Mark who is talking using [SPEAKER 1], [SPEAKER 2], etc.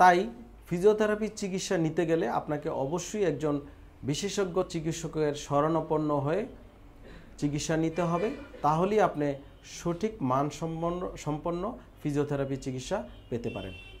[SPEAKER 1] তাই ফিজিওথেরাপি চিকিৎসা নিতে গেলে আপনাকে অবশ্যই একজন বিশেষজ্ঞ চিকিৎসকের শরণাপন্ন হয়ে চিকিৎসা নিতে হবে তাহলেই আপনি সঠিক মানসম্পন্ন সম্পন্ন ফিজিওথেরাপি চিকিৎসা পেতে পারেন